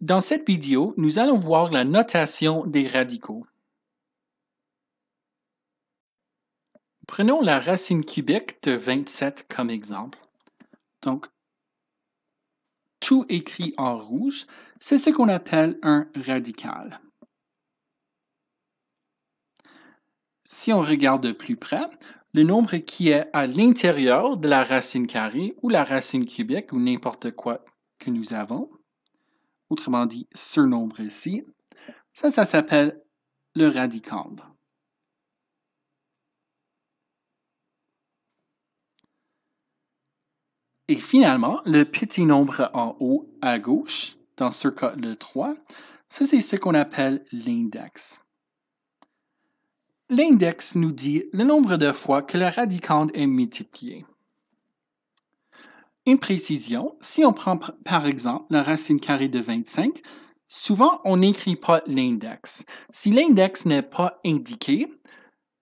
Dans cette vidéo, nous allons voir la notation des radicaux. Prenons la racine cubique de 27 comme exemple. Donc, tout écrit en rouge, c'est ce qu'on appelle un radical. Si on regarde de plus près, le nombre qui est à l'intérieur de la racine carrée ou la racine cubique ou n'importe quoi que nous avons, autrement dit ce nombre ici, ça, ça s'appelle le radicande. Et finalement, le petit nombre en haut à gauche, dans ce cas le 3, ça c'est ce qu'on appelle l'index. L'index nous dit le nombre de fois que le radicande est multiplié. Une précision, si on prend par exemple la racine carrée de 25, souvent on n'écrit pas l'index. Si l'index n'est pas indiqué,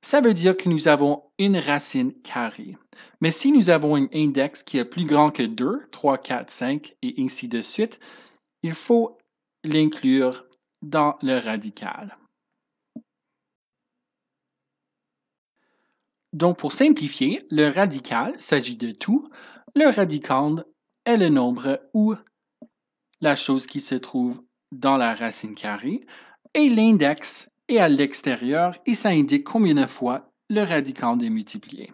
ça veut dire que nous avons une racine carrée. Mais si nous avons un index qui est plus grand que 2, 3, 4, 5 et ainsi de suite, il faut l'inclure dans le radical. Donc pour simplifier, le radical s'agit de tout, le radicande est le nombre ou la chose qui se trouve dans la racine carrée et l'index est à l'extérieur et ça indique combien de fois le radicand est multiplié.